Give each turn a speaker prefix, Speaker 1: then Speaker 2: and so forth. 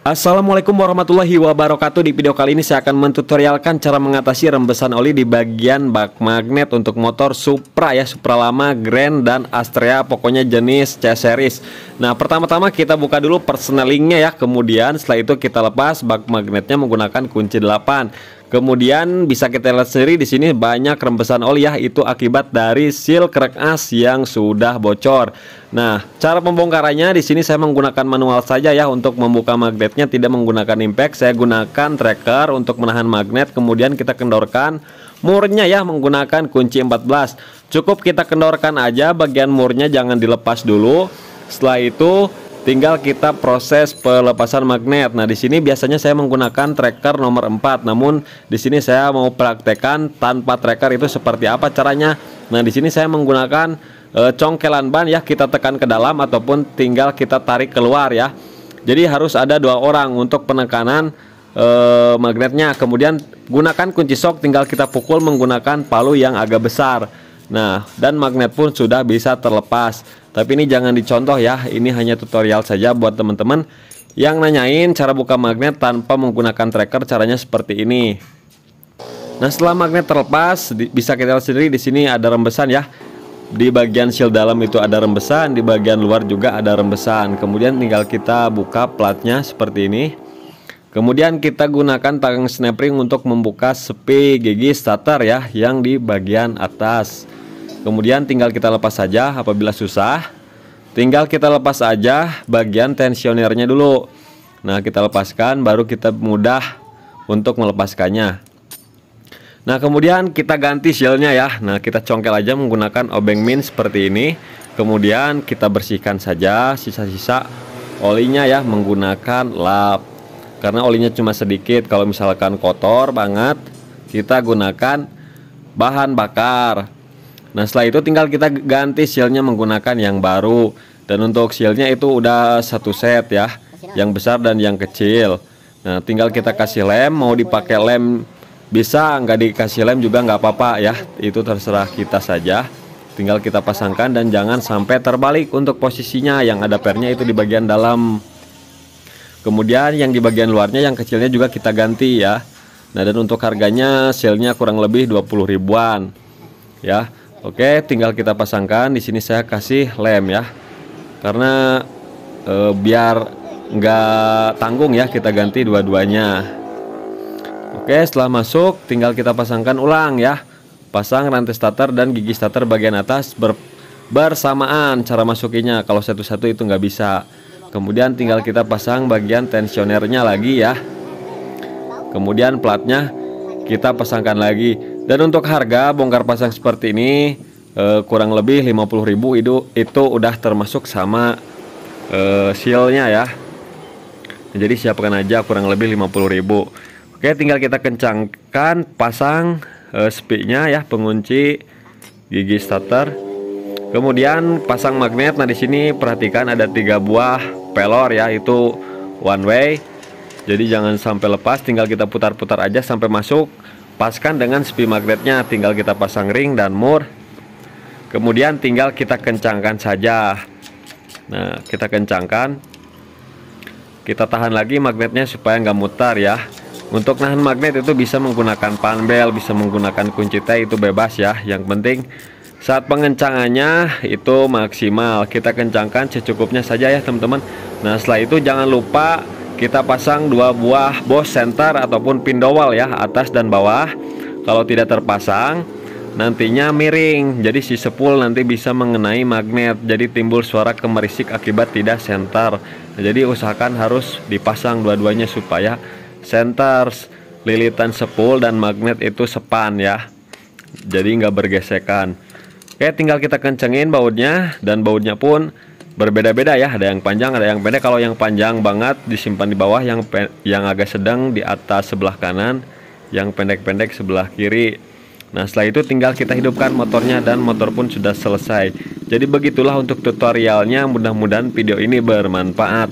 Speaker 1: Assalamualaikum warahmatullahi wabarakatuh Di video kali ini saya akan mentutorialkan cara mengatasi rembesan oli di bagian bak magnet untuk motor Supra ya Supra lama, Grand dan Astrea pokoknya jenis C-Series Nah pertama-tama kita buka dulu personalingnya ya Kemudian setelah itu kita lepas bak magnetnya menggunakan kunci 8 Kemudian bisa kita lihat sendiri di sini banyak rembesan oli ya itu akibat dari seal crack as yang sudah bocor. Nah, cara pembongkarannya di sini saya menggunakan manual saja ya untuk membuka magnetnya tidak menggunakan impact. Saya gunakan tracker untuk menahan magnet kemudian kita kendorkan murnya ya menggunakan kunci 14. Cukup kita kendorkan aja bagian murnya jangan dilepas dulu. Setelah itu Tinggal kita proses pelepasan magnet. Nah, di sini biasanya saya menggunakan tracker nomor 4. Namun di sini saya mau praktekkan tanpa tracker itu seperti apa caranya. Nah, di sini saya menggunakan e, congkelan ban ya, kita tekan ke dalam ataupun tinggal kita tarik keluar ya. Jadi harus ada dua orang untuk penekanan e, magnetnya. Kemudian gunakan kunci sok tinggal kita pukul menggunakan palu yang agak besar. Nah, dan magnet pun sudah bisa terlepas. Tapi ini jangan dicontoh ya, ini hanya tutorial saja buat teman-teman yang nanyain cara buka magnet tanpa menggunakan tracker caranya seperti ini. Nah, setelah magnet terlepas, bisa kita lihat sendiri di sini ada rembesan ya. Di bagian shield dalam itu ada rembesan, di bagian luar juga ada rembesan. Kemudian tinggal kita buka platnya seperti ini. Kemudian kita gunakan tang snap ring untuk membuka sepi gigi starter ya yang di bagian atas. Kemudian tinggal kita lepas saja apabila susah. Tinggal kita lepas aja bagian tensionernya dulu. Nah, kita lepaskan baru kita mudah untuk melepaskannya. Nah, kemudian kita ganti shieldnya ya. Nah, kita congkel aja menggunakan obeng min seperti ini. Kemudian kita bersihkan saja sisa-sisa olinya ya menggunakan lap. Karena olinya cuma sedikit, kalau misalkan kotor banget, kita gunakan bahan bakar. Nah setelah itu tinggal kita ganti sealnya menggunakan yang baru dan untuk sealnya itu udah satu set ya yang besar dan yang kecil. Nah tinggal kita kasih lem mau dipakai lem bisa nggak dikasih lem juga nggak apa-apa ya itu terserah kita saja. Tinggal kita pasangkan dan jangan sampai terbalik untuk posisinya yang ada pernya itu di bagian dalam. Kemudian yang di bagian luarnya yang kecilnya juga kita ganti ya. Nah dan untuk harganya sealnya kurang lebih 20 ribuan ya Oke, tinggal kita pasangkan. Di sini saya kasih lem ya, karena e, biar nggak tanggung ya kita ganti dua-duanya. Oke, setelah masuk, tinggal kita pasangkan ulang ya. Pasang rantai starter dan gigi starter bagian atas ber, bersamaan cara masukinya. Kalau satu-satu itu nggak bisa. Kemudian tinggal kita pasang bagian tensionernya lagi ya. Kemudian platnya kita pasangkan lagi dan untuk harga bongkar pasang seperti ini uh, kurang lebih 50.000 itu itu udah termasuk sama uh, eh, sealnya ya jadi siapkan aja kurang lebih 50.000 oke tinggal kita kencangkan pasang uh, speednya ya pengunci gigi starter kemudian pasang magnet nah di sini perhatikan ada tiga buah pelor ya itu one way jadi jangan sampai lepas tinggal kita putar-putar aja sampai masuk paskan dengan speed magnetnya tinggal kita pasang ring dan mur kemudian tinggal kita kencangkan saja nah kita kencangkan kita tahan lagi magnetnya supaya nggak mutar ya untuk nahan magnet itu bisa menggunakan panbel bisa menggunakan kunci T itu bebas ya yang penting saat pengencangannya itu maksimal kita kencangkan secukupnya saja ya teman-teman nah setelah itu jangan lupa kita pasang dua buah bos center ataupun pin dowel ya atas dan bawah kalau tidak terpasang nantinya miring jadi si sepul nanti bisa mengenai magnet jadi timbul suara kemerisik akibat tidak nah, jadi usahakan harus dipasang dua-duanya supaya senter lilitan sepul dan magnet itu sepan ya jadi nggak bergesekan oke tinggal kita kencengin bautnya dan bautnya pun berbeda-beda ya ada yang panjang ada yang pendek kalau yang panjang banget disimpan di bawah yang yang agak sedang di atas sebelah kanan yang pendek-pendek sebelah kiri nah setelah itu tinggal kita hidupkan motornya dan motor pun sudah selesai jadi begitulah untuk tutorialnya mudah-mudahan video ini bermanfaat